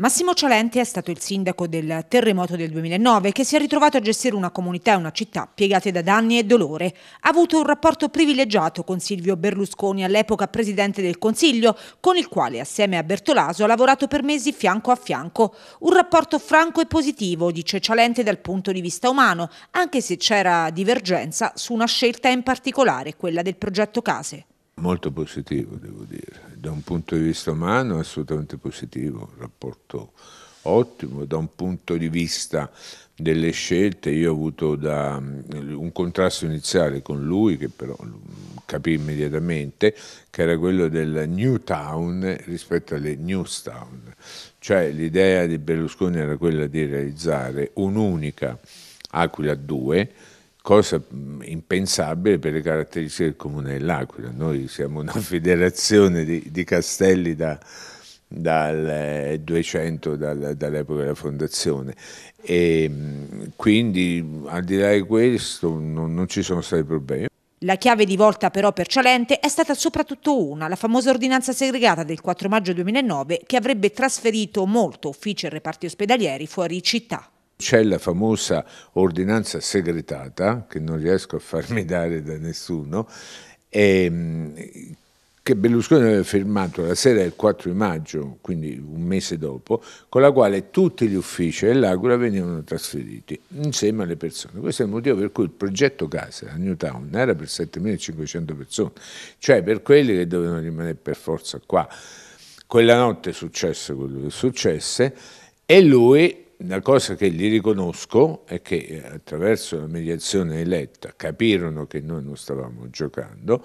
Massimo Cialente è stato il sindaco del terremoto del 2009 che si è ritrovato a gestire una comunità e una città piegate da danni e dolore. Ha avuto un rapporto privilegiato con Silvio Berlusconi, all'epoca presidente del Consiglio, con il quale assieme a Bertolaso ha lavorato per mesi fianco a fianco. Un rapporto franco e positivo, dice Cialente dal punto di vista umano, anche se c'era divergenza su una scelta in particolare, quella del progetto Case molto positivo, devo dire. Da un punto di vista umano assolutamente positivo, un rapporto ottimo, da un punto di vista delle scelte io ho avuto da, mm, un contrasto iniziale con lui che però mm, capì immediatamente che era quello del New Town rispetto alle Newstown, cioè l'idea di Berlusconi era quella di realizzare un'unica Aquila 2 cosa mm, impensabile per le caratteristiche del comune dell'Aquila. Noi siamo una federazione di, di castelli da, dal 200 eh, dal, dall'epoca della fondazione e mm, quindi al di là di questo non, non ci sono stati problemi. La chiave di volta però per Cialente è stata soprattutto una, la famosa ordinanza segregata del 4 maggio 2009 che avrebbe trasferito molto uffici e reparti ospedalieri fuori città. C'è la famosa ordinanza segretata, che non riesco a farmi dare da nessuno, e, ehm, che Berlusconi aveva firmato la sera del 4 maggio, quindi un mese dopo, con la quale tutti gli uffici dell'Agora venivano trasferiti insieme alle persone. Questo è il motivo per cui il progetto casa a Newtown era per 7.500 persone, cioè per quelli che dovevano rimanere per forza qua. Quella notte successe quello che successe e lui la cosa che gli riconosco è che eh, attraverso la mediazione eletta capirono che noi non stavamo giocando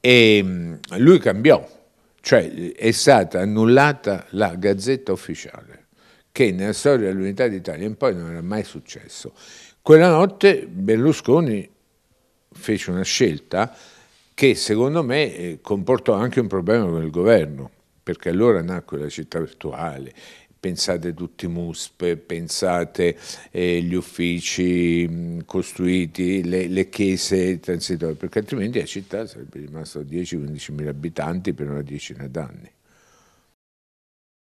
e mm, lui cambiò, cioè è stata annullata la gazzetta ufficiale che nella storia dell'Unità d'Italia in poi non era mai successo. Quella notte Berlusconi fece una scelta che secondo me eh, comportò anche un problema con il governo, perché allora nacque la città virtuale pensate tutti i MUSP, pensate eh, gli uffici mm, costruiti, le, le chiese transitorie, perché altrimenti la città sarebbe rimasta 10-15 mila abitanti per una decina d'anni.